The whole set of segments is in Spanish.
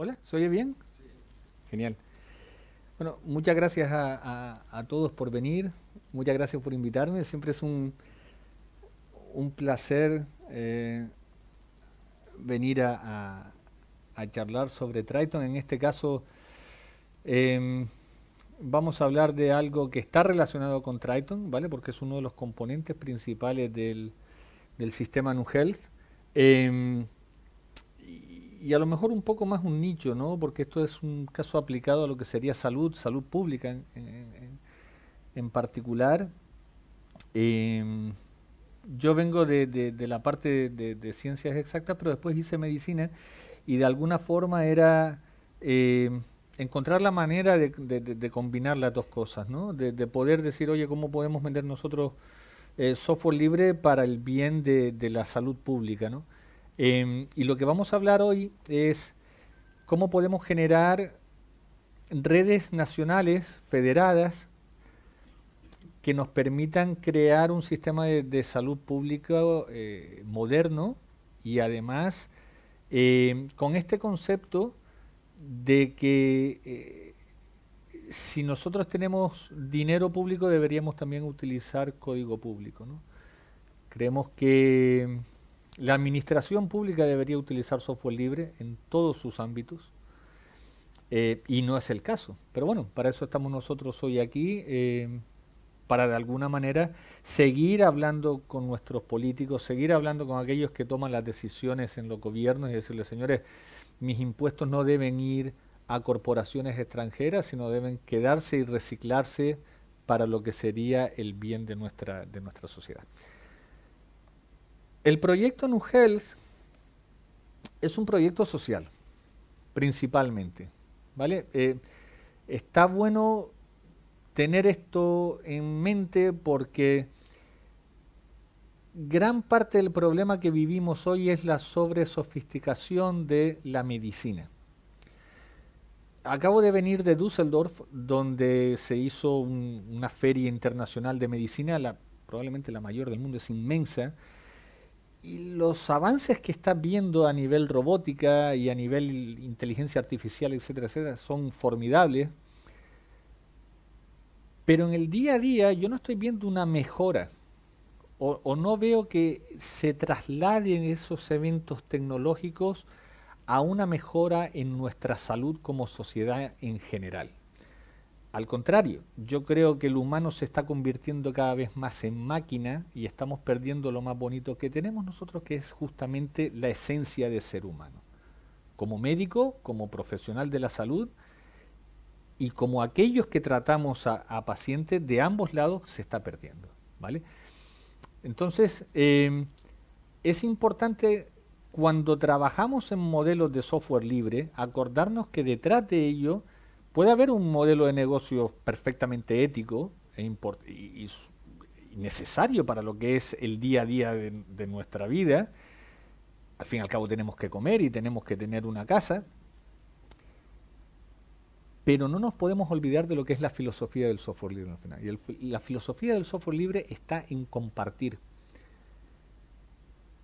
Hola, ¿se oye bien? Sí. Genial. Bueno, muchas gracias a, todos por venir, muchas gracias por invitarme, siempre es un, un placer eh, venir a, charlar sobre Triton, en este caso em, vamos a hablar de algo que está relacionado con Triton, ¿vale? Porque es uno de los componentes principales del, sistema NuHealth y a lo mejor un poco más un nicho, ¿no? Porque esto es un caso aplicado a lo que sería salud, salud pública en, particular. Em, yo vengo de, la parte de, ciencias exactas, pero después hice medicina y de alguna forma era em, encontrar la manera de, combinar las dos cosas, ¿no? De, poder decir, oye, ¿cómo podemos vender nosotros eh, software libre para el bien de, la salud pública, ¿no? Em, y lo que vamos a hablar hoy es cómo podemos generar redes nacionales federadas que nos permitan crear un sistema de, salud pública eh, moderno y además em, con este concepto de que eh, si nosotros tenemos dinero público deberíamos también utilizar código público. Creemos que la administración pública debería utilizar software libre en todos sus ámbitos eh, y no es el caso. Pero bueno, para eso estamos nosotros hoy aquí, eh, para de alguna manera seguir hablando con nuestros políticos, seguir hablando con aquellos que toman las decisiones en los gobiernos y decirles, señores, mis impuestos no deben ir a corporaciones extranjeras, sino deben quedarse y reciclarse para lo que sería el bien de nuestra, de nuestra sociedad. El proyecto New es un proyecto social, principalmente. ¿vale? Eh, está bueno tener esto en mente porque gran parte del problema que vivimos hoy es la sobresofisticación de la medicina. Acabo de venir de Düsseldorf, donde se hizo una feria internacional de medicina, la, probablemente la mayor del mundo, es inmensa y los avances que está viendo a nivel robótica y a nivel inteligencia artificial, etcétera, etcétera, son formidables. Pero en el día a día yo no estoy viendo una mejora o, o no veo que se trasladen esos eventos tecnológicos a una mejora en nuestra salud como sociedad en general. Al contrario, yo creo que el humano se está convirtiendo cada vez más en máquina y estamos perdiendo lo más bonito que tenemos nosotros, que es justamente la esencia de ser humano. Como médico, como profesional de la salud y como aquellos que tratamos a, pacientes de ambos lados se está perdiendo. ¿vale? Entonces, eh, es importante cuando trabajamos en modelos de software libre acordarnos que detrás de ello puede haber un modelo de negocio perfectamente ético e y, necesario para lo que es el día a día de, nuestra vida. Al fin y al cabo tenemos que comer y tenemos que tener una casa. Pero no nos podemos olvidar de lo que es la filosofía del software libre al final. Y la filosofía del software libre está en compartir.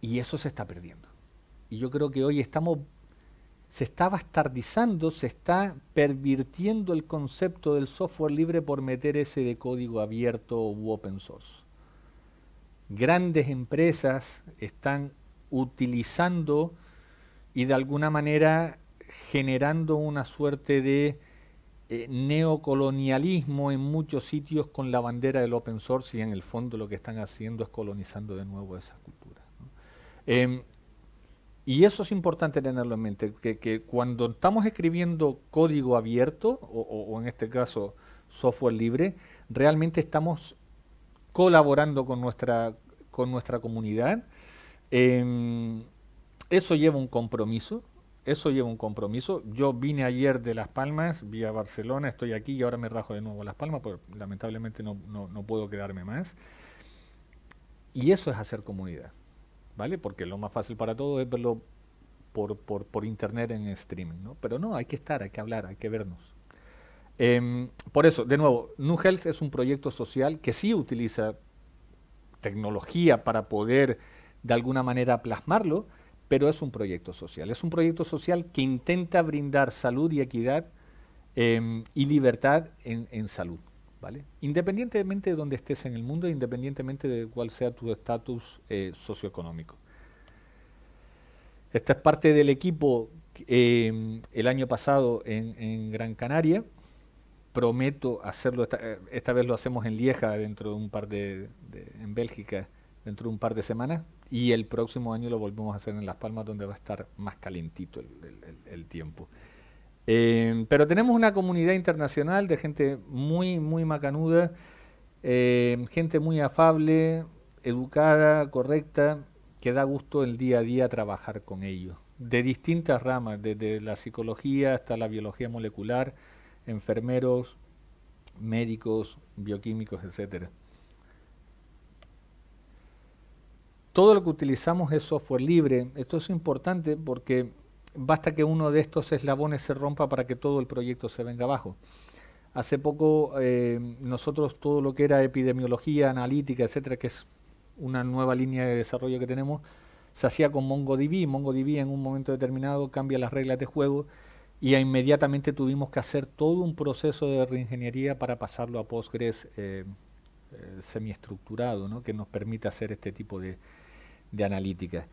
Y eso se está perdiendo. Y yo creo que hoy estamos se está bastardizando, se está pervirtiendo el concepto del software libre por meter ese de código abierto u open source. Grandes empresas están utilizando y de alguna manera generando una suerte de eh, neocolonialismo en muchos sitios con la bandera del open source y en el fondo lo que están haciendo es colonizando de nuevo esa cultura. Em, y eso es importante tenerlo en mente, que, cuando estamos escribiendo código abierto, o, en este caso software libre, realmente estamos colaborando con nuestra, con nuestra comunidad. Em, eso lleva un compromiso, eso lleva un compromiso. Yo vine ayer de Las Palmas, vi a Barcelona, estoy aquí y ahora me rajo de nuevo a Las Palmas, porque lamentablemente no puedo quedarme más. Y eso es hacer comunidad. ¿vale? Porque lo más fácil para todos es verlo por, internet en streaming, Pero no, hay que estar, hay que hablar, hay que vernos. Em, por eso, de nuevo, New Health es un proyecto social que sí utiliza tecnología para poder de alguna manera plasmarlo, pero es un proyecto social. Es un proyecto social que intenta brindar salud y equidad em, y libertad en, en salud. Independientemente de dónde estés en el mundo, independientemente de cuál sea tu estatus eh, socioeconómico. Esta es parte del equipo eh, el año pasado en, Gran Canaria. Prometo hacerlo, eh, esta, vez lo hacemos en Lieja, dentro de un par de, en Bélgica, dentro de un par de semanas. Y el próximo año lo volvemos a hacer en Las Palmas, donde va a estar más calentito el, el, el tiempo. Em, pero tenemos una comunidad internacional de gente muy, muy macanuda, em, gente muy afable, educada, correcta, que da gusto el día a día trabajar con ellos. De distintas ramas, desde la psicología hasta la biología molecular, enfermeros, médicos, bioquímicos, etc. Todo lo que utilizamos es software libre. Esto es importante porque basta que uno de estos eslabones se rompa para que todo el proyecto se venga abajo. Hace poco eh, nosotros todo lo que era epidemiología, analítica, etcétera, que es una nueva línea de desarrollo que tenemos, se hacía con MongoDB. MongoDB en un momento determinado cambia las reglas de juego y inmediatamente tuvimos que hacer todo un proceso de reingeniería para pasarlo a Postgres eh, eh, semiestructurado, que nos permite hacer este tipo de, de analítica.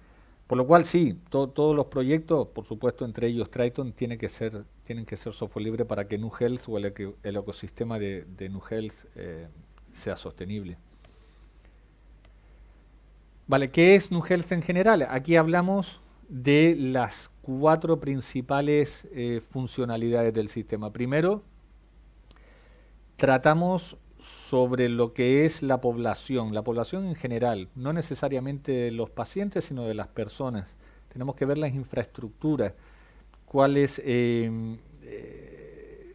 Por lo cual sí, todos los proyectos, por supuesto, entre ellos Triton, tienen que ser software libre para que NuHealth o el, ecosistema de, de eh, sea sostenible. Vale, ¿qué es Nu en general? Aquí hablamos de las cuatro principales eh, funcionalidades del sistema. Primero, tratamos sobre lo que es la población, la población en general, no necesariamente de los pacientes, sino de las personas. Tenemos que ver las infraestructuras, cuál es eh, eh,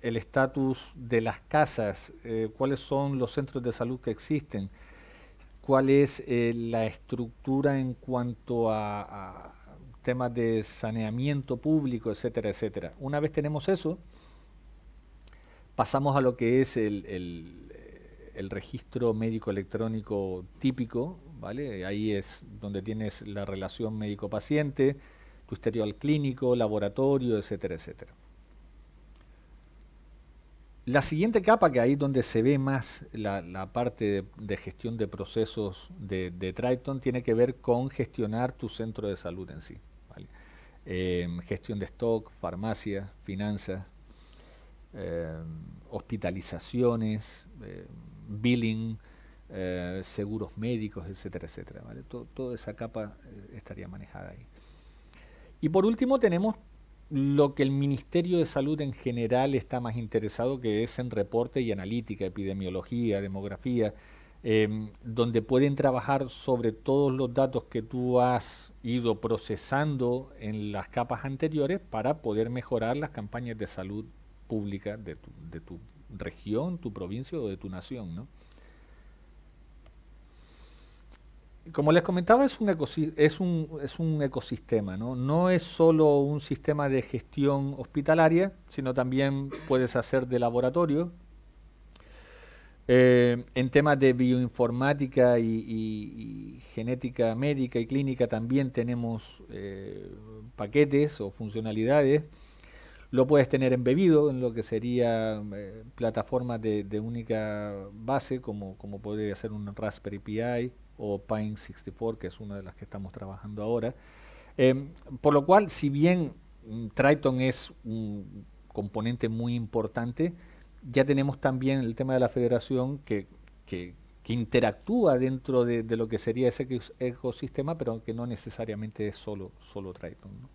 el estatus de las casas, eh, cuáles son los centros de salud que existen, cuál es la estructura en cuanto a temas de saneamiento público, etcétera, etcétera. Una vez tenemos eso, pasamos a lo que es eh, el, registro médico electrónico típico, ¿vale? Ahí es donde tienes la relación médico-paciente, tu historial clínico, laboratorio, etcétera, etcétera. La siguiente capa, que ahí es donde se ve más la, parte de, gestión de procesos de, Triton, tiene que ver con gestionar tu centro de salud en sí. Eh, gestión de stock, farmacia, finanzas, eh, hospitalizaciones, eh, billing, eh, seguros médicos, etcétera, etcétera. ¿vale? toda esa capa estaría manejada ahí. Y por último tenemos lo que el Ministerio de Salud en general está más interesado, que es en reporte y analítica, epidemiología, demografía, em, donde pueden trabajar sobre todos los datos que tú has ido procesando en las capas anteriores para poder mejorar las campañas de salud pública de tu, región, tu provincia o de tu nación, Como les comentaba, es un, es un, ecosistema, ¿no? es solo un sistema de gestión hospitalaria, sino también puedes hacer de laboratorio. Eh, en temas de bioinformática y, genética médica y clínica también tenemos eh, paquetes o funcionalidades. Lo puedes tener embebido en lo que sería eh, plataformas de, única base, como, como podría ser un Raspberry Pi o Pine 64, que es una de las que estamos trabajando ahora. Em, por lo cual, si bien mm, Triton es un componente muy importante, ya tenemos también el tema de la federación que, interactúa dentro de, lo que sería ese ecosistema, pero que no necesariamente es solo, solo Triton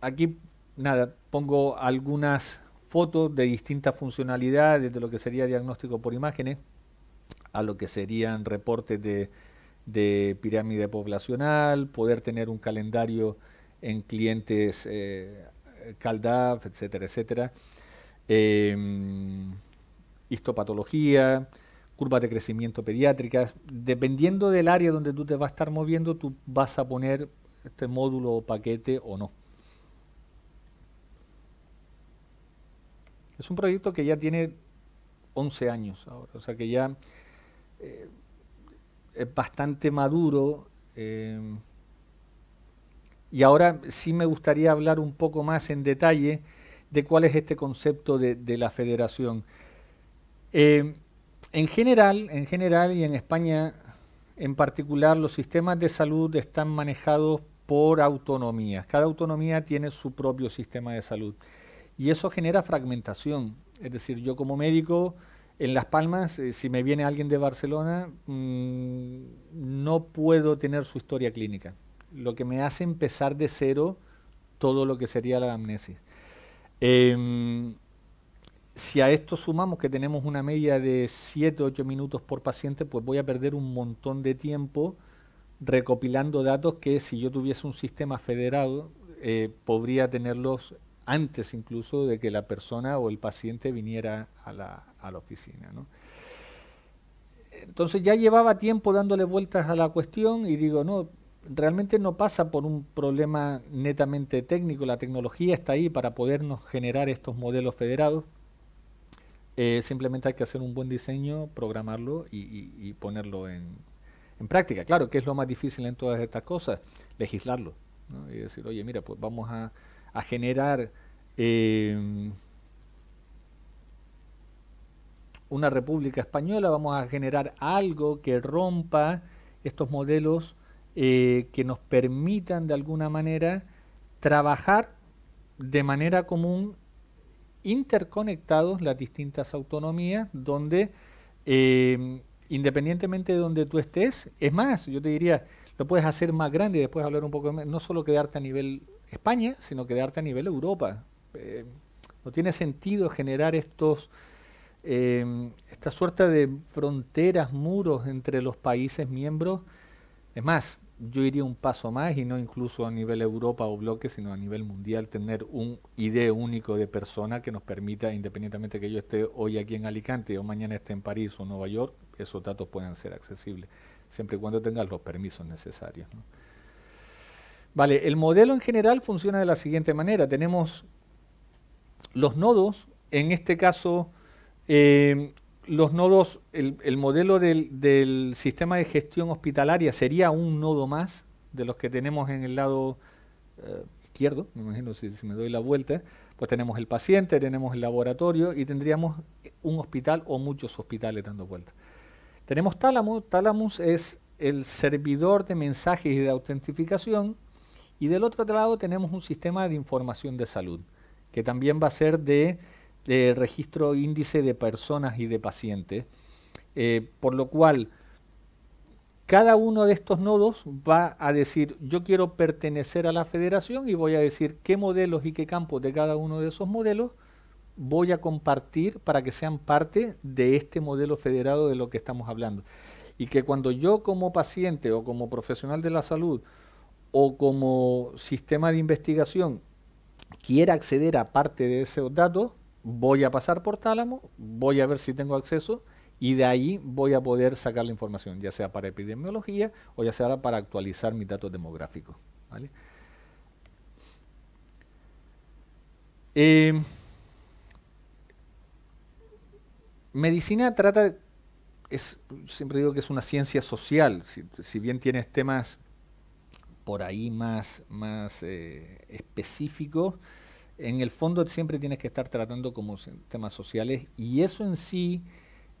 aquí, nada, pongo algunas fotos de distintas funcionalidades, desde lo que sería diagnóstico por imágenes, a lo que serían reportes de, pirámide poblacional, poder tener un calendario en clientes eh, CalDAF, etcétera, etcétera. Em, histopatología, curvas de crecimiento pediátricas. Dependiendo del área donde tú te vas a estar moviendo, tú vas a poner este módulo o paquete o no. Es un proyecto que ya tiene 11 años ahora, o sea que ya eh, es bastante maduro. Eh, y ahora sí me gustaría hablar un poco más en detalle de cuál es este concepto de, la federación. Eh, en general, en general y en España en particular, los sistemas de salud están manejados por autonomías. Cada autonomía tiene su propio sistema de salud y eso genera fragmentación. Es decir, yo como médico en Las Palmas, eh, si me viene alguien de Barcelona, mm, no puedo tener su historia clínica, lo que me hace empezar de cero todo lo que sería la amnesis. Em, si a esto sumamos que tenemos una media de 7, 8 minutos por paciente, pues voy a perder un montón de tiempo recopilando datos que si yo tuviese un sistema federado eh, podría tenerlos antes incluso de que la persona o el paciente viniera a la, oficina. Entonces ya llevaba tiempo dándole vueltas a la cuestión y digo, no, realmente no pasa por un problema netamente técnico, la tecnología está ahí para podernos generar estos modelos federados, eh, simplemente hay que hacer un buen diseño, programarlo y, ponerlo en, práctica. Claro, que es lo más difícil en todas estas cosas, legislarlo y decir, oye, mira, pues vamos a, a generar Em, una república española, vamos a generar algo que rompa estos modelos eh, que nos permitan de alguna manera trabajar de manera común interconectados las distintas autonomías donde em, independientemente de donde tú estés, es más, yo te diría, lo puedes hacer más grande y después hablar un poco, no solo quedarte a nivel España, sino quedarte a nivel Europa. Eh, no tiene sentido generar estos, em, esta suerte de fronteras, muros entre los países miembros. Es más, yo iría un paso más y no incluso a nivel Europa o bloque, sino a nivel mundial, tener un ID único de persona que nos permita, independientemente que yo esté hoy aquí en Alicante o mañana esté en París o Nueva York, esos datos puedan ser accesibles, siempre y cuando tengas los permisos necesarios. Vale, el modelo en general funciona de la siguiente manera. Tenemos los nodos, en este caso, eh, los nodos, el, modelo del, sistema de gestión hospitalaria sería un nodo más de los que tenemos en el lado eh, izquierdo, me imagino si, me doy la vuelta, pues tenemos el paciente, tenemos el laboratorio y tendríamos un hospital o muchos hospitales dando vuelta. Tenemos Tálamo, Tálamos es el servidor de mensajes y de autentificación y del otro lado tenemos un sistema de información de salud que también va a ser de, eh, registro índice de personas y de pacientes, eh, por lo cual cada uno de estos nodos va a decir yo quiero pertenecer a la federación y voy a decir qué modelos y qué campos de cada uno de esos modelos voy a compartir para que sean parte de este modelo federado de lo que estamos hablando. Y que cuando yo como paciente o como profesional de la salud o como sistema de investigación quiera acceder a parte de esos datos, voy a pasar por Tálamo, voy a ver si tengo acceso y de ahí voy a poder sacar la información, ya sea para epidemiología o ya sea para actualizar mi dato demográfico. Eh, medicina trata, es, siempre digo que es una ciencia social, si, si bien tienes temas por ahí más, más eh, en el fondo siempre tienes que estar tratando como temas sociales y eso en sí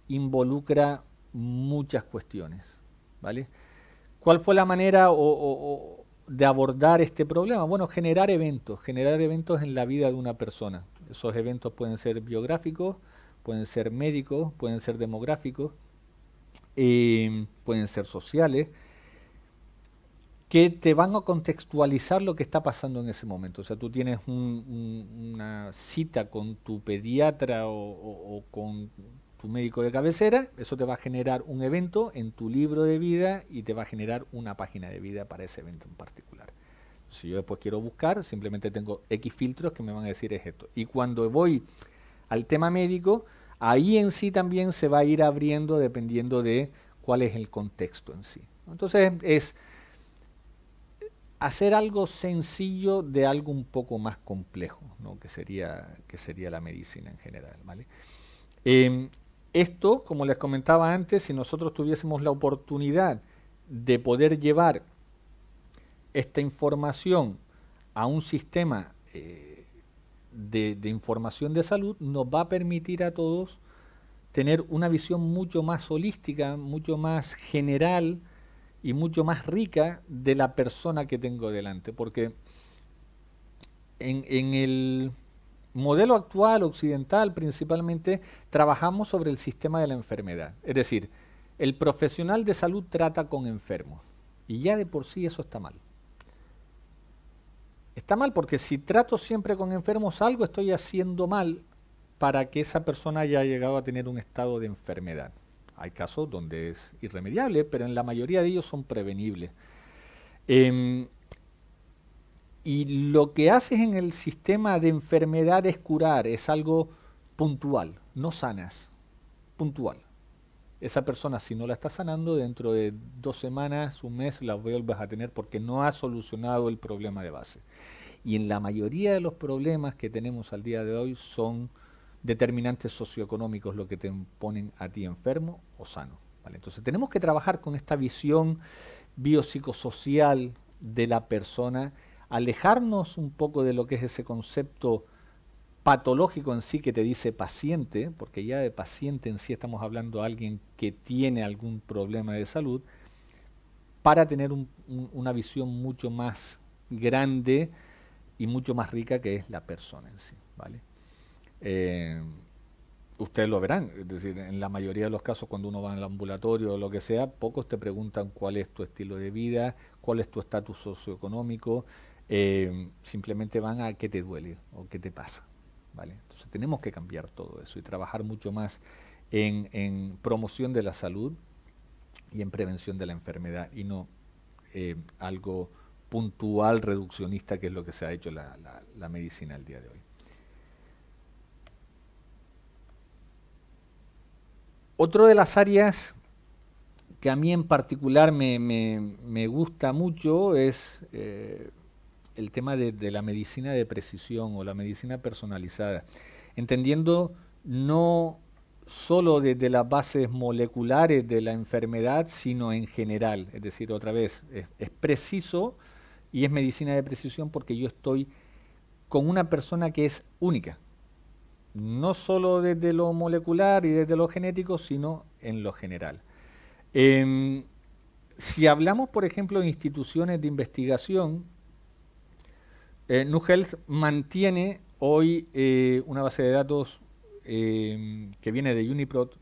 involucra muchas cuestiones, ¿vale? ¿Cuál fue la manera de abordar este problema? Bueno, generar eventos, generar eventos en la vida de una persona. Esos eventos pueden ser biográficos, pueden ser médicos, pueden ser demográficos, eh, pueden ser sociales, que te van a contextualizar lo que está pasando en ese momento. O sea, tú tienes una cita con tu pediatra o, con tu médico de cabecera, eso te va a generar un evento en tu libro de vida y te va a generar una página de vida para ese evento en particular. Si yo después quiero buscar, simplemente tengo X filtros que me van a decir es esto. Y cuando voy al tema médico, ahí en sí también se va a ir abriendo dependiendo de cuál es el contexto en sí. Entonces es hacer algo sencillo de algo un poco más complejo, ¿no? que, sería, que sería la medicina en general. ¿vale? Em, esto, como les comentaba antes, si nosotros tuviésemos la oportunidad de poder llevar esta información a un sistema eh, de, de, información de salud, nos va a permitir a todos tener una visión mucho más holística, mucho más general, y mucho más rica de la persona que tengo delante, porque en, en el modelo actual occidental principalmente trabajamos sobre el sistema de la enfermedad, es decir, el profesional de salud trata con enfermos y ya de por sí eso está mal. Está mal porque si trato siempre con enfermos algo estoy haciendo mal para que esa persona haya llegado a tener un estado de enfermedad. Hay casos donde es irremediable, pero en la mayoría de ellos son prevenibles. Em, y lo que haces en el sistema de enfermedades curar, es algo puntual, no sanas, puntual. Esa persona si no la está sanando, dentro de dos semanas, un mes, la vuelves a tener porque no ha solucionado el problema de base. Y en la mayoría de los problemas que tenemos al día de hoy son determinantes socioeconómicos lo que te ponen a ti enfermo o sano. ¿vale? Entonces tenemos que trabajar con esta visión biopsicosocial de la persona, alejarnos un poco de lo que es ese concepto patológico en sí que te dice paciente, porque ya de paciente en sí estamos hablando de alguien que tiene algún problema de salud, para tener una visión mucho más grande y mucho más rica que es la persona en sí, ¿vale? Eh, ustedes lo verán, es decir, en la mayoría de los casos cuando uno va al ambulatorio o lo que sea, pocos te preguntan cuál es tu estilo de vida, cuál es tu estatus socioeconómico, eh, simplemente van a qué te duele o qué te pasa. ¿vale? Entonces tenemos que cambiar todo eso y trabajar mucho más en, promoción de la salud y en prevención de la enfermedad y no eh, algo puntual, reduccionista, que es lo que se ha hecho la, la medicina el día de hoy. Otro de las áreas que a mí en particular me, gusta mucho es eh, el tema de, la medicina de precisión o la medicina personalizada, entendiendo no solo desde las bases moleculares de la enfermedad, sino en general. Es decir, otra vez, es preciso y es medicina de precisión porque yo estoy con una persona que es única no solo desde lo molecular y desde lo genético, sino en lo general. Em, si hablamos, por ejemplo, de instituciones de investigación, eh, mantiene hoy eh, una base de datos em, que viene de Uniprot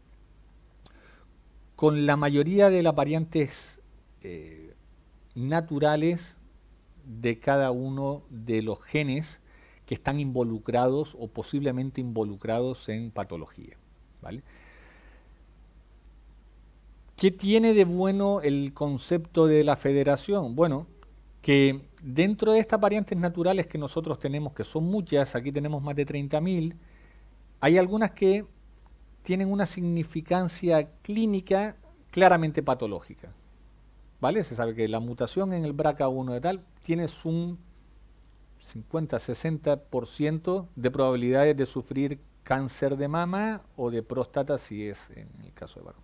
con la mayoría de las variantes eh, naturales de cada uno de los genes que están involucrados o posiblemente involucrados en patología. ¿vale? ¿Qué tiene de bueno el concepto de la federación? Bueno, que dentro de estas variantes naturales que nosotros tenemos, que son muchas, aquí tenemos más de 30.000, hay algunas que tienen una significancia clínica claramente patológica. ¿Vale? Se sabe que la mutación en el BRCA1 de tal tiene un 50, 60% de probabilidades de sufrir cáncer de mama o de próstata si es en el caso de varón.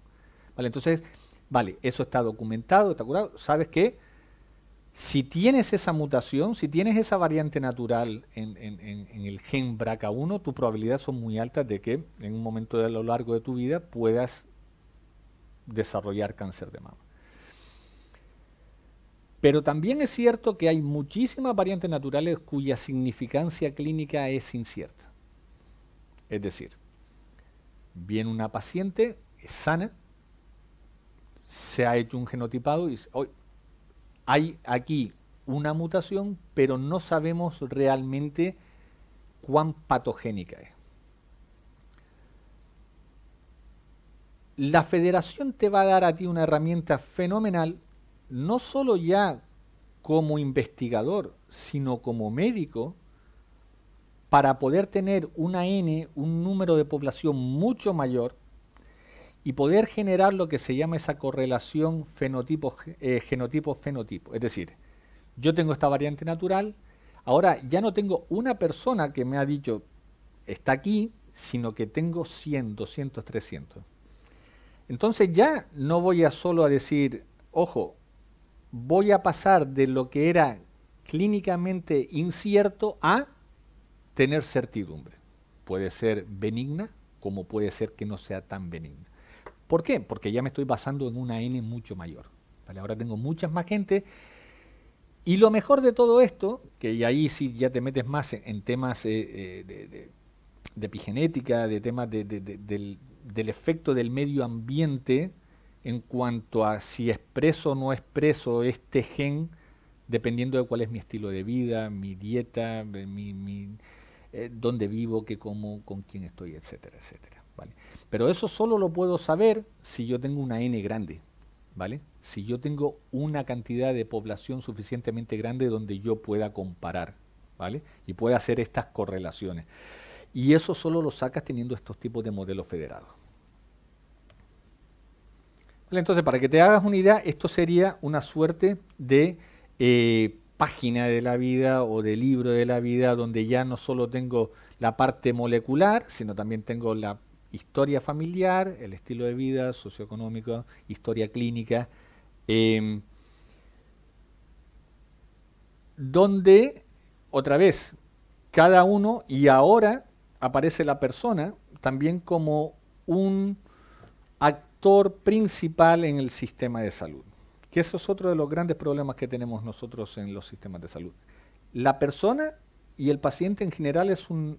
Vale, entonces, vale, eso está documentado, está curado. Sabes que si tienes esa mutación, si tienes esa variante natural en, el gen BRCA1, tus probabilidades son muy altas de que en un momento de a lo largo de tu vida puedas desarrollar cáncer de mama. Pero también es cierto que hay muchísimas variantes naturales cuya significancia clínica es incierta. Es decir, viene una paciente, es sana, se ha hecho un genotipado y dice, hay aquí una mutación, pero no sabemos realmente cuán patogénica es. La federación te va a dar a ti una herramienta fenomenal no solo ya como investigador, sino como médico, para poder tener una N, un número de población mucho mayor, y poder generar lo que se llama esa correlación genotipo-fenotipo. Eh, es decir, yo tengo esta variante natural, ahora ya no tengo una persona que me ha dicho, está aquí, sino que tengo 100, 200, 300. Entonces ya no voy a solo a decir, ojo, voy a pasar de lo que era clínicamente incierto a tener certidumbre. Puede ser benigna como puede ser que no sea tan benigna. ¿Por qué? Porque ya me estoy basando en una N mucho mayor. Ahora tengo muchas más gente. Y lo mejor de todo esto, que ahí sí ya te metes más en, temas eh, eh, de, epigenética, de temas del efecto del medio ambiente, en cuanto a si expreso o no expreso este gen, dependiendo de cuál es mi estilo de vida, mi dieta, eh, dónde vivo, qué como, con quién estoy, etcétera, etcétera. Pero eso solo lo puedo saber si yo tengo una N grande, ¿vale? Si yo tengo una cantidad de población suficientemente grande donde yo pueda comparar, ¿vale? Y pueda hacer estas correlaciones. Y eso solo lo sacas teniendo estos tipos de modelos federados. Entonces, para que te hagas una idea, esto sería una suerte de eh, página de la vida o de libro de la vida donde ya no solo tengo la parte molecular, sino también tengo la historia familiar, el estilo de vida socioeconómico, historia clínica, em, donde, otra vez, cada uno y ahora aparece la persona también como un actor principal en el sistema de salud. Que eso es otro de los grandes problemas que tenemos nosotros en los sistemas de salud. La persona y el paciente en general es, un,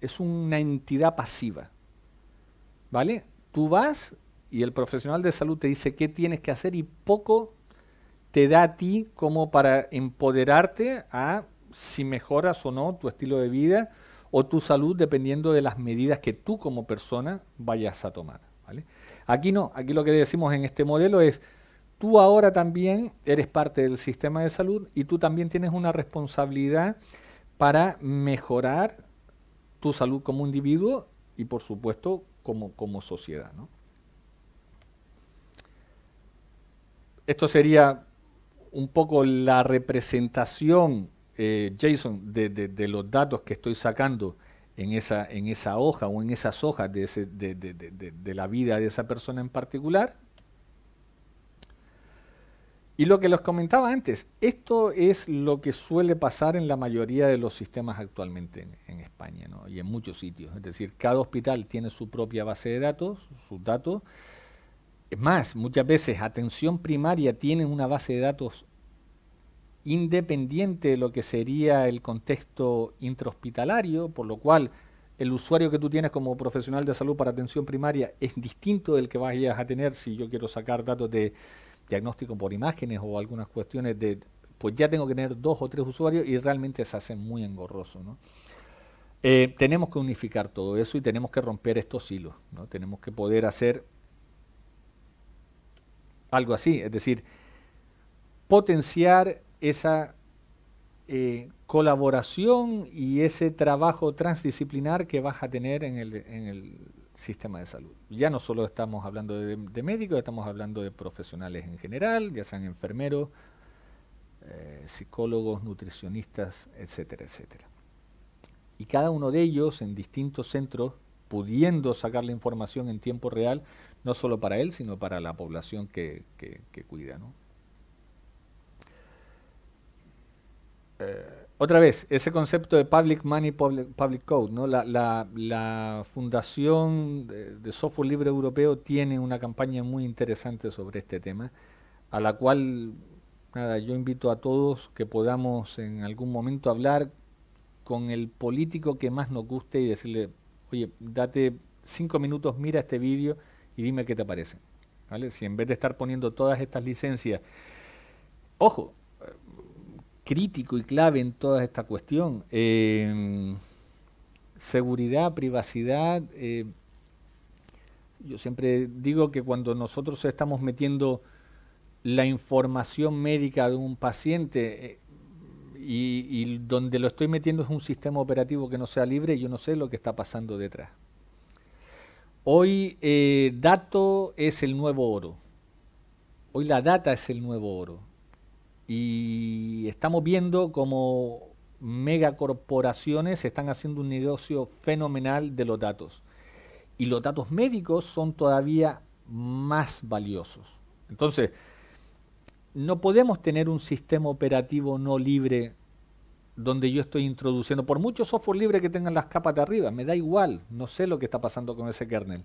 es una entidad pasiva. ¿Vale? Tú vas y el profesional de salud te dice qué tienes que hacer y poco te da a ti como para empoderarte a si mejoras o no tu estilo de vida, o tu salud dependiendo de las medidas que tú como persona vayas a tomar. Aquí no, aquí lo que decimos en este modelo es, tú ahora también eres parte del sistema de salud y tú también tienes una responsabilidad para mejorar tu salud como individuo y por supuesto como, como sociedad. Esto sería un poco la representación eh, Jason, de, los datos que estoy sacando en esa, hoja o en esas hojas de, la vida de esa persona en particular. Y lo que les comentaba antes, esto es lo que suele pasar en la mayoría de los sistemas actualmente en, España y en muchos sitios. Es decir, cada hospital tiene su propia base de datos, sus datos. Es más, muchas veces atención primaria tiene una base de datos independiente de lo que sería el contexto intrahospitalario, por lo cual el usuario que tú tienes como profesional de salud para atención primaria es distinto del que vayas a tener si yo quiero sacar datos de diagnóstico por imágenes o algunas cuestiones de, pues ya tengo que tener dos o tres usuarios y realmente se hace muy engorroso. Eh, tenemos que unificar todo eso y tenemos que romper estos hilos, ¿no? tenemos que poder hacer algo así, es decir, potenciar esa eh, colaboración y ese trabajo transdisciplinar que vas a tener en el, sistema de salud. Ya no solo estamos hablando de, médicos, estamos hablando de profesionales en general, ya sean enfermeros, eh, psicólogos, nutricionistas, etcétera, etcétera. Y cada uno de ellos en distintos centros, pudiendo sacar la información en tiempo real, no solo para él, sino para la población que, que cuida. ¿no? Eh, otra vez, ese concepto de public money, public, code, ¿no? La, Fundación de, Software Libre Europeo tiene una campaña muy interesante sobre este tema, a la cual nada, yo invito a todos que podamos en algún momento hablar con el político que más nos guste y decirle, oye, date cinco minutos, mira este vídeo y dime qué te parece. Si en vez de estar poniendo todas estas licencias, ojo, crítico y clave en toda esta cuestión. Em, seguridad, privacidad. Eh, yo siempre digo que cuando nosotros estamos metiendo la información médica de un paciente eh, y, donde lo estoy metiendo es un sistema operativo que no sea libre, yo no sé lo que está pasando detrás. Hoy eh, dato es el nuevo oro. Hoy la data es el nuevo oro. Y estamos viendo como megacorporaciones están haciendo un negocio fenomenal de los datos. Y los datos médicos son todavía más valiosos. Entonces, no podemos tener un sistema operativo no libre donde yo estoy introduciendo, por mucho software libre que tengan las capas de arriba, me da igual, no sé lo que está pasando con ese kernel.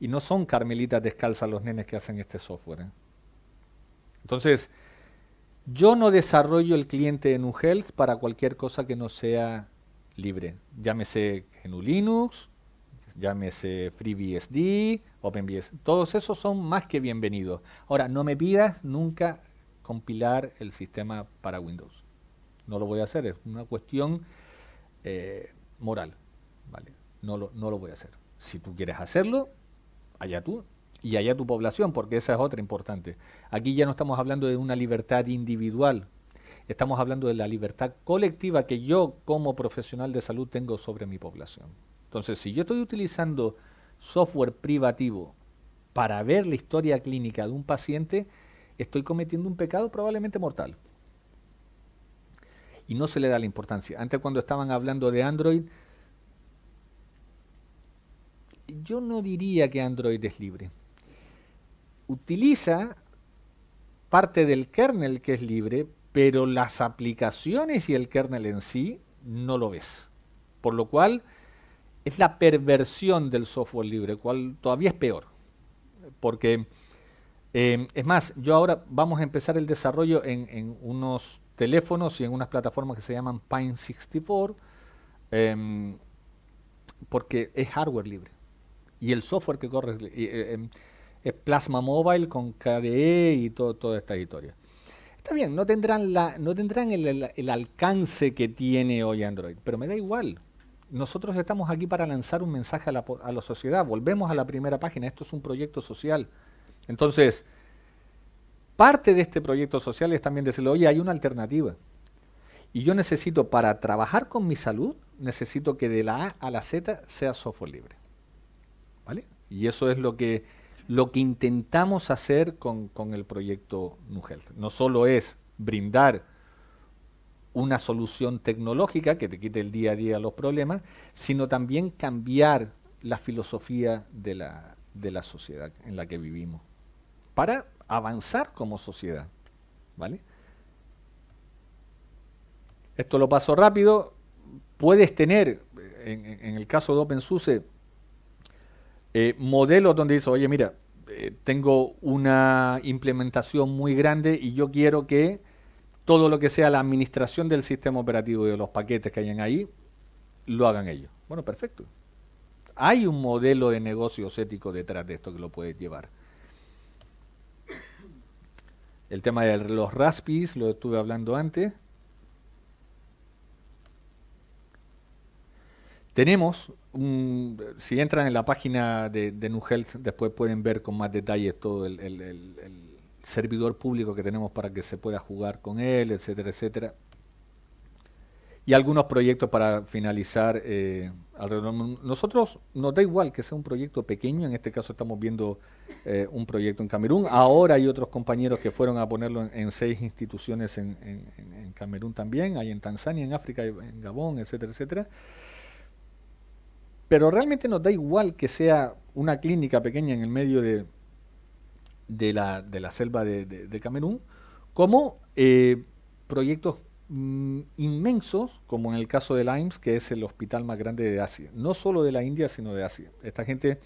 Y no son carmelitas descalzas los nenes que hacen este software. ¿eh? Entonces, yo no desarrollo el cliente de Health para cualquier cosa que no sea libre. Llámese GNU Linux, llámese FreeBSD, OpenBSD. Todos esos son más que bienvenidos. Ahora, no me pidas nunca compilar el sistema para Windows. No lo voy a hacer, es una cuestión eh, moral. ¿vale? No, lo, no lo voy a hacer. Si tú quieres hacerlo, allá tú, y allá tu población, porque esa es otra importante. Aquí ya no estamos hablando de una libertad individual, estamos hablando de la libertad colectiva que yo como profesional de salud tengo sobre mi población. Entonces, si yo estoy utilizando software privativo para ver la historia clínica de un paciente, estoy cometiendo un pecado probablemente mortal. Y no se le da la importancia. Antes cuando estaban hablando de Android, yo no diría que Android es libre utiliza parte del kernel que es libre, pero las aplicaciones y el kernel en sí no lo ves. Por lo cual es la perversión del software libre, cual todavía es peor. Porque, eh, es más, yo ahora vamos a empezar el desarrollo en, unos teléfonos y en unas plataformas que se llaman Pine64, em, porque es hardware libre. Y el software que corre... Eh, em, es Plasma Mobile con KDE y todo, toda esta historia. Está bien, no tendrán, la, no tendrán el, alcance que tiene hoy Android, pero me da igual. Nosotros estamos aquí para lanzar un mensaje a la, a la sociedad. Volvemos a la primera página. Esto es un proyecto social. Entonces, parte de este proyecto social es también decirle, oye, hay una alternativa. Y yo necesito, para trabajar con mi salud, necesito que de la A a la Z sea software libre. ¿Vale? Y eso es lo que lo que intentamos hacer con, el proyecto NuHealth. No solo es brindar una solución tecnológica que te quite el día a día los problemas, sino también cambiar la filosofía de la, sociedad en la que vivimos para avanzar como sociedad. ¿Vale? Esto lo paso rápido. Puedes tener, en, en el caso de OpenSUSE, Modelo eh, modelos donde dice, oye, mira, eh, tengo una implementación muy grande y yo quiero que todo lo que sea la administración del sistema operativo y de los paquetes que hayan ahí, lo hagan ellos. Bueno, perfecto. Hay un modelo de negocio ético detrás de esto que lo puedes llevar. El tema de los raspis, lo estuve hablando antes. Tenemos, si entran en la página de, de New Health, después pueden ver con más detalle todo el, servidor público que tenemos para que se pueda jugar con él, etcétera, etcétera y algunos proyectos para finalizar eh, Nosotros nos da igual que sea un proyecto pequeño, en este caso estamos viendo eh, un proyecto en Camerún. Ahora hay otros compañeros que fueron a ponerlo en, seis instituciones en, Camerún también, hay en Tanzania, en África, en Gabón, etcétera, etcétera. Pero realmente nos da igual que sea una clínica pequeña en el medio de, de, la, de la selva de, Camerún, como eh, proyectos mm, inmensos, como en el caso de LIMES, que es el hospital más grande de Asia, no solo de la India, sino de Asia. Esta gente,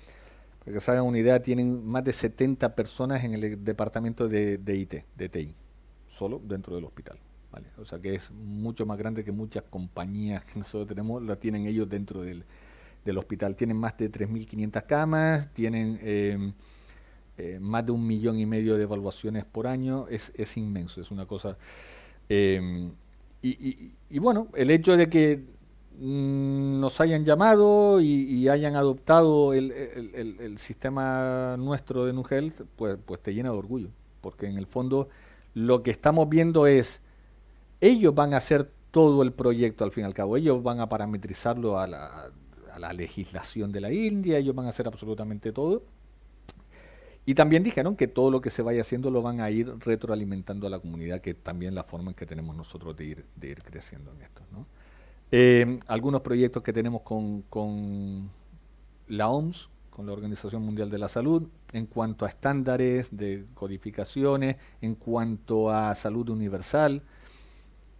para que se hagan una idea, tienen más de 70 personas en el departamento de, IT, de TI, solo dentro del hospital. O sea que es mucho más grande que muchas compañías que nosotros tenemos, la tienen ellos dentro del del hospital. Tienen más de 3.500 camas, tienen em, eh, más de un millón y medio de evaluaciones por año, es, es inmenso, es una cosa... Em, y, bueno, el hecho de que mm, nos hayan llamado y, hayan adoptado el, sistema nuestro de NuHealth, pues, pues te llena de orgullo, porque en el fondo lo que estamos viendo es, ellos van a hacer todo el proyecto al fin y al cabo. Ellos van a parametrizarlo a la, la legislación de la India, ellos van a hacer absolutamente todo. Y también dijeron que todo lo que se vaya haciendo lo van a ir retroalimentando a la comunidad, que también la forma en que tenemos nosotros de ir, de ir creciendo en esto. Eh, algunos proyectos que tenemos con, con la OMS, con la Organización Mundial de la Salud, en cuanto a estándares de codificaciones, en cuanto a salud universal,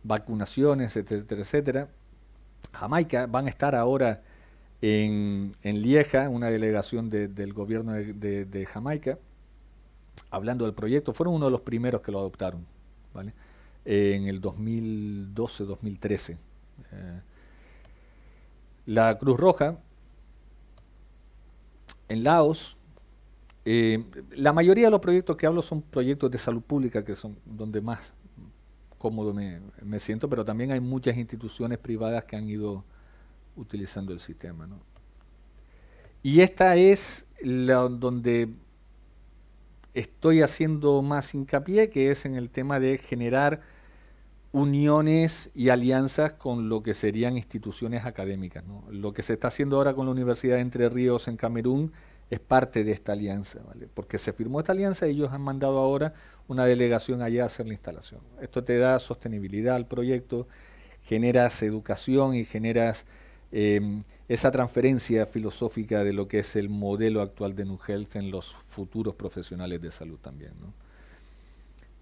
vacunaciones, etcétera, etcétera. Jamaica van a estar ahora en, en Lieja, una delegación del gobierno de, Jamaica, hablando del proyecto. Fueron uno de los primeros que lo adoptaron, ¿vale? en el 2012-2013. Eh, la Cruz Roja, en Laos, eh, la mayoría de los proyectos que hablo son proyectos de salud pública, que son donde más cómodo me siento, pero también hay muchas instituciones privadas que han ido utilizando el sistema. Y esta es la, donde estoy haciendo más hincapié, que es en el tema de generar uniones y alianzas con lo que serían instituciones académicas. Lo que se está haciendo ahora con la Universidad de Entre Ríos en Camerún es parte de esta alianza, porque se firmó esta alianza y ellos han mandado ahora una delegación allá a hacer la instalación. Esto te da sostenibilidad al proyecto, generas educación y generas Em, esa transferencia filosófica de lo que es el modelo actual de New Health en los futuros profesionales de salud también.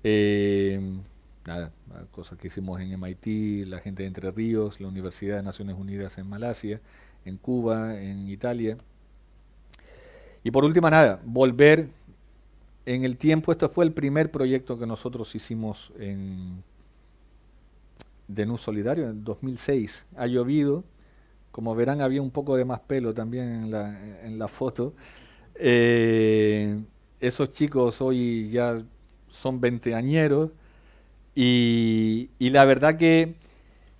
Em, nada, cosas que hicimos en MIT, la gente de Entre Ríos, la Universidad de Naciones Unidas en Malasia, en Cuba, en Italia. Y por última, nada, volver en el tiempo. Esto fue el primer proyecto que nosotros hicimos en, de NU Solidario en 2006. Ha llovido, como verán, había un poco de más pelo también en la, foto. Eh, esos chicos hoy ya son veinteañeros y, y la verdad que,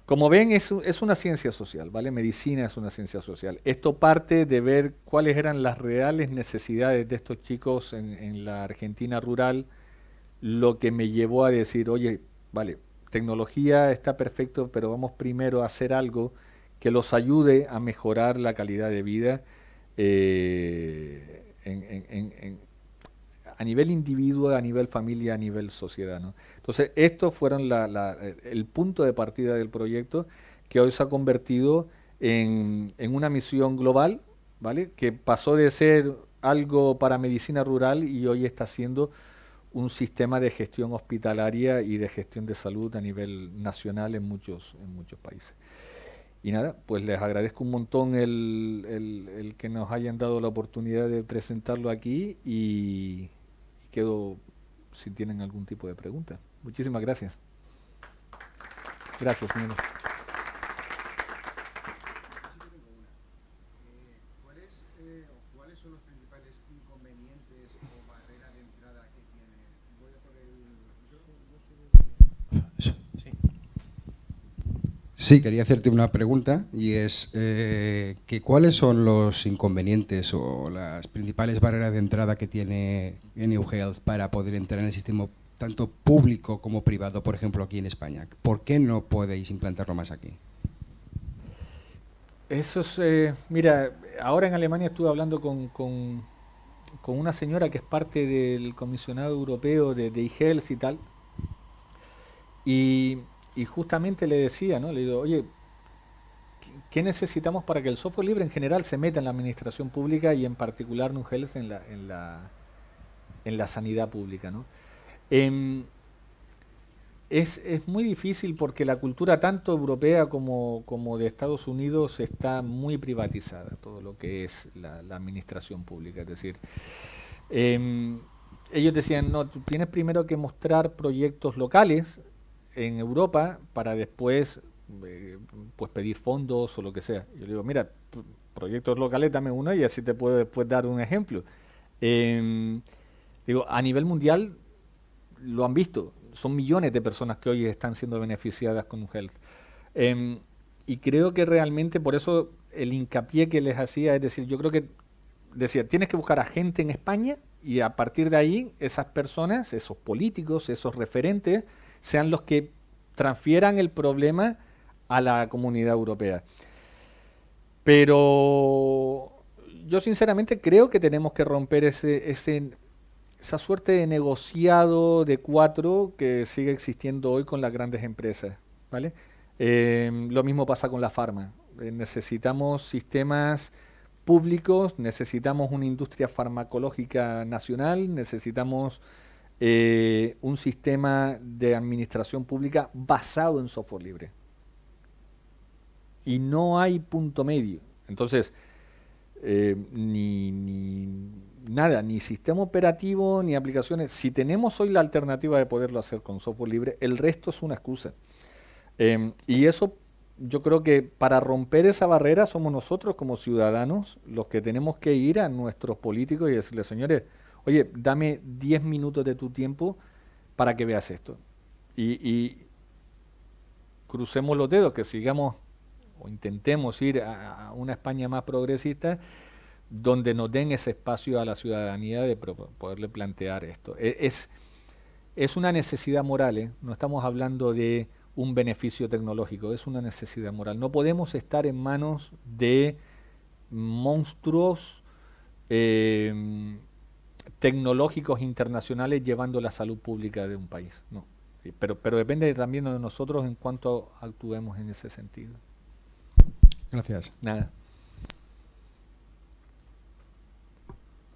como ven, es, es, una ciencia social, ¿vale? Medicina es una ciencia social. Esto parte de ver cuáles eran las reales necesidades de estos chicos en, en la Argentina rural, lo que me llevó a decir, oye, vale, tecnología está perfecto, pero vamos primero a hacer algo que los ayude a mejorar la calidad de vida eh, a nivel individuo, a nivel familia, a nivel sociedad. Entonces, estos fueron el punto de partida del proyecto que hoy se ha convertido en, una misión global, ¿vale? que pasó de ser algo para medicina rural y hoy está siendo un sistema de gestión hospitalaria y de gestión de salud a nivel nacional en muchos, en muchos países. Y nada, pues les agradezco un montón el, que nos hayan dado la oportunidad de presentarlo aquí y, y quedo si tienen algún tipo de pregunta. Muchísimas gracias. Gracias, señores. Sí, quería hacerte una pregunta y es eh, que cuáles son los inconvenientes o las principales barreras de entrada que tiene New Health para poder entrar en el sistema tanto público como privado, por ejemplo, aquí en España. ¿Por qué no podéis implantarlo más aquí? Eso es, eh, mira, ahora en Alemania estuve hablando con, una señora que es parte del comisionado europeo de, de y tal. Y y justamente le decía, ¿no? Le digo, oye, ¿qué necesitamos para que el software libre en general se meta en la administración pública y en particular New Health en la, en la, en la sanidad pública, ¿no? Em, es, muy difícil porque la cultura tanto europea como, como, de Estados Unidos está muy privatizada, todo lo que es la, administración pública. Es decir, em, ellos decían, no, tienes primero que mostrar proyectos locales en Europa para después eh, pues pedir fondos o lo que sea. Yo le digo, mira, proyectos locales dame uno y así te puedo después dar un ejemplo. Em, digo, a nivel mundial lo han visto, son millones de personas que hoy están siendo beneficiadas con un health. Em, y creo que realmente por eso el hincapié que les hacía, es decir, yo creo que decía, tienes que buscar a gente en España y a partir de ahí esas personas, esos políticos, esos referentes, sean los que transfieran el problema a la comunidad europea. Pero yo sinceramente creo que tenemos que romper ese, esa suerte de negociado de cuatro que sigue existiendo hoy con las grandes empresas. ¿vale? Eh, lo mismo pasa con la farma. Eh, necesitamos sistemas públicos, necesitamos una industria farmacológica nacional, necesitamos eh, un sistema de administración pública basado en software libre. Y no hay punto medio. Entonces, eh, ni, nada, ni sistema operativo, ni aplicaciones. Si tenemos hoy la alternativa de poderlo hacer con software libre, el resto es una excusa. Em, y eso yo creo que para romper esa barrera somos nosotros como ciudadanos los que tenemos que ir a nuestros políticos y decirles, señores, oye, dame 10 minutos de tu tiempo para que veas esto. Y, crucemos los dedos, que sigamos o intentemos ir a, una España más progresista donde nos den ese espacio a la ciudadanía de poderle plantear esto. E, es, es una necesidad moral, ¿eh? no estamos hablando de un beneficio tecnológico, es una necesidad moral. No podemos estar en manos de monstruos eh, tecnológicos internacionales llevando la salud pública de un país. No. Pero, pero depende también de nosotros en cuanto actuemos en ese sentido. Gracias. Nada.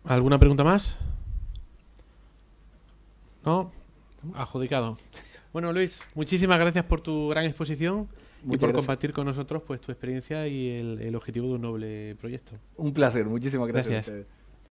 ¿Alguna pregunta más? ¿No? Adjudicado. Bueno, Luis, muchísimas gracias por tu gran exposición y por compartir con nosotros pues, tu experiencia y el, el, objetivo de un noble proyecto. Un placer, muchísimas gracias. gracias.